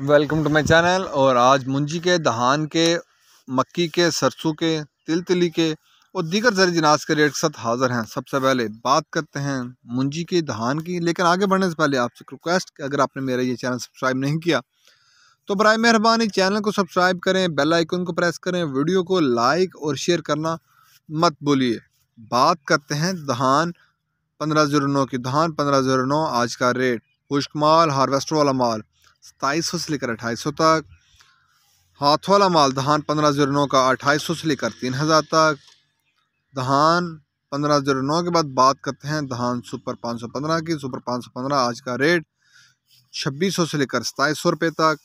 welcome to my channel और आज मुंजी के दहान के मक्की के सरसों के तिल तिली के और दीगर जर जनाज के रेट के साथ हाज़िर हैं सबसे पहले बात करते हैं मुंजी के दहान की लेकिन आगे बढ़ने से पहले आपसे रिक्वेस्ट कि अगर आपने मेरा ये चैनल सब्सक्राइब नहीं किया तो बर मेहरबानी चैनल को सब्सक्राइब करें बेल आइकन को प्रेस करें वीडियो को लाइक और शेयर करना मत भूलिए बात करते हैं दहान पंद्रह ज़ीरो नौ की धान पंद्रह ज़ीरो नौ आज का रेट खुशकमाल माल वाला माल सताईस सौ से लेकर अट्ठाईस सौ तक हाथ वाला माल धान पंद्रह जीरो नौ का अट्ठाईस सौ से लेकर तीन हज़ार तक धान पंद्रह जीरो नौ के बाद बात करते हैं धान सुपर पाँच सौ पंद्रह की सुपर पाँच सौ पंद्रह आज का रेट छब्बीस सौ से लेकर सताईस सौ रुपये तक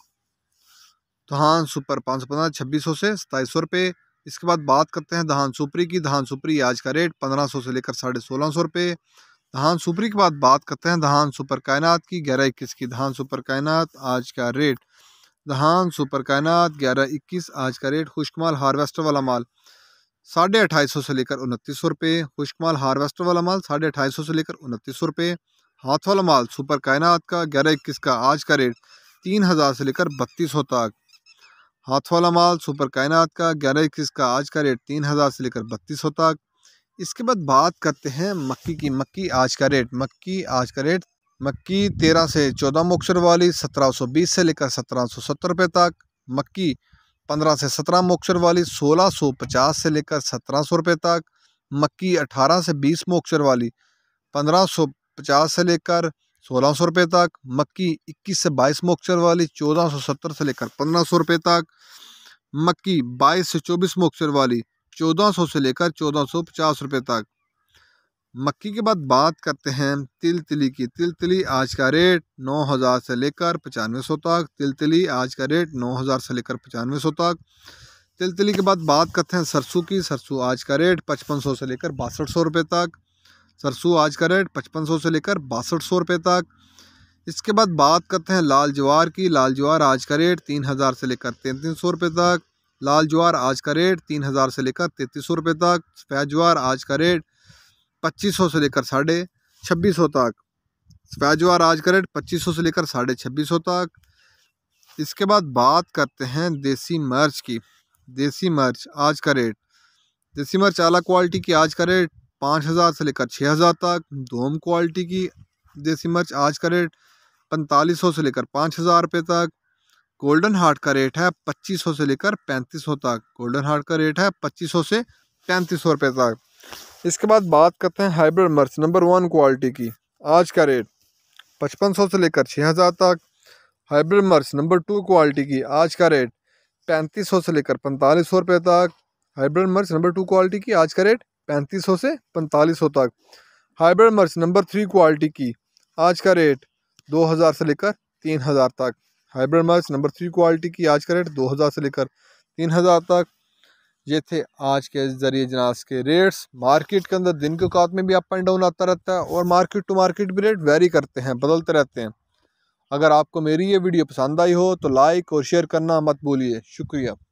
धान सुपर पाँच सौ पंद्रह छब्बीस सौ से सताईस सौ रुपये इसके बाद बात करते हैं धान सुपरी की धान सुपरी आज का रेट पंद्रह सौ से लेकर साढ़े सोलह सौ रुपये धान सुपरी के बाद बात करते हैं धान सुपर कायनात की ग्यारह इक्कीस की धान सुपर कायनात आज का रेट धान सुपर कायनात ग्यारह इक्कीस आज का रेट खुश्क माल हारवेस्टर वाला माल साढ़े अठाई सौ से लेकर उनतीस सौ रुपये खुश्क माल हारवेस्टर वाला माल साढ़े अठाई सौ से लेकर उनतीस सौ रुपये हाथ वाला माल सुपर कायनात का ग्यारह इक्कीस का आज का रेट तीन हज़ार से लेकर बत्तीस सौ तक हाथ वाला माल सुपर कायनात का ग्यारह इक्कीस का आज का रेट तीन हज़ार से लेकर बत्तीस सौ तक इसके बाद बात करते हैं मक्की की मक्की आज का रेट मक्की आज का रेट मक्की तेरह से चौदह मोक्षर वाली सत्रह सौ बीस से लेकर सत्रह सौ सत्तर रुपये तक मक्की पंद्रह से सत्रह मोक्षर वाली सोलह सौ पचास से लेकर सत्रह सौ रुपये तक मक्की अठारह से बीस मोक्षर वाली पंद्रह सौ पचास से लेकर सोलह सौ रुपये तक मक्की इक्कीस से बाईस मोक्षर वाली चौदह सौ सत्तर से लेकर पंद्रह सौ रुपये तक मक्की बाईस से चौबीस मोक्षर वाली 1400 से लेकर 1450 रुपए तक मक्की के बाद बात करते हैं तिल तिली की तिल तिली आज का रेट 9000 से लेकर पचानवे सौ तक तिल तिली आज का रेट 9000 से लेकर पचानवे सौ तक तिल तिली के बाद बात करते हैं सरसों की सरसों आज का रेट पचपन सौ से लेकर बासठ सौ रुपये तक सरसों आज का रेट पचपन सौ से लेकर बासठ सौ रुपये तक इसके बाद बात करते हैं लाल ज्वार की लाल ज्वार आज का रेट तीन हज़ार से लेकर तैंतीस सौ रुपये तक लाल ज्वार आज का रेट तीन हज़ार से लेकर तैंतीस सौ रुपये तक सफ़ेद ज्वार आज का रेट पच्चीस सौ से लेकर साढ़े छब्बीस सौ तक सफ़ेद ज्वार आज का रेट पच्चीस सौ से लेकर साढ़े छब्बीस सौ तक इसके बाद बात करते हैं देसी मर्च की देसी मिर्च आज का रेट देसी मिर्च आला क्वालिटी की आज का रेट पाँच हज़ार से लेकर छः हज़ार तक धूम क्वालिटी की देसी मिर्च आज का रेट पैंतालीस सौ से लेकर पाँच हज़ार रुपये तक गोल्डन हार्ट का रेट है पच्चीस सौ से लेकर पैंतीस सौ तक गोल्डन हार्ट का रेट है पच्चीस सौ से पैंतीस सौ रुपये तक इसके बाद बात करते हैं हाइब्रिड मर्च नंबर वन क्वालिटी की आज का रेट पचपन सौ से लेकर छः हज़ार तक हाइब्रिड मर्च नंबर टू क्वालिटी की आज का रेट पैंतीस सौ से लेकर पैंतालीस सौ रुपये तक हाइब्रिड मर्च नंबर टू क्वालिटी की आज का रेट पैंतीस सौ से पैंतालीस सौ तक हाइब्रिड मर्च नंबर थ्री क्वालिटी की आज का रेट दो हज़ार से लेकर तीन हज़ार तक hybrid mulch number three quality की आज का रेट दो हज़ार से लेकर तीन हज़ार तक ये थे आज के ज़रिए जनाज के रेट्स मार्केट के अंदर दिन के औकात में भी अप एंड डाउन आता रहता है और मार्केट टू मार्केट भी रेट वेरी करते हैं बदलते रहते हैं अगर आपको मेरी ये वीडियो पसंद आई हो तो लाइक और शेयर करना मत भूलिए शुक्रिया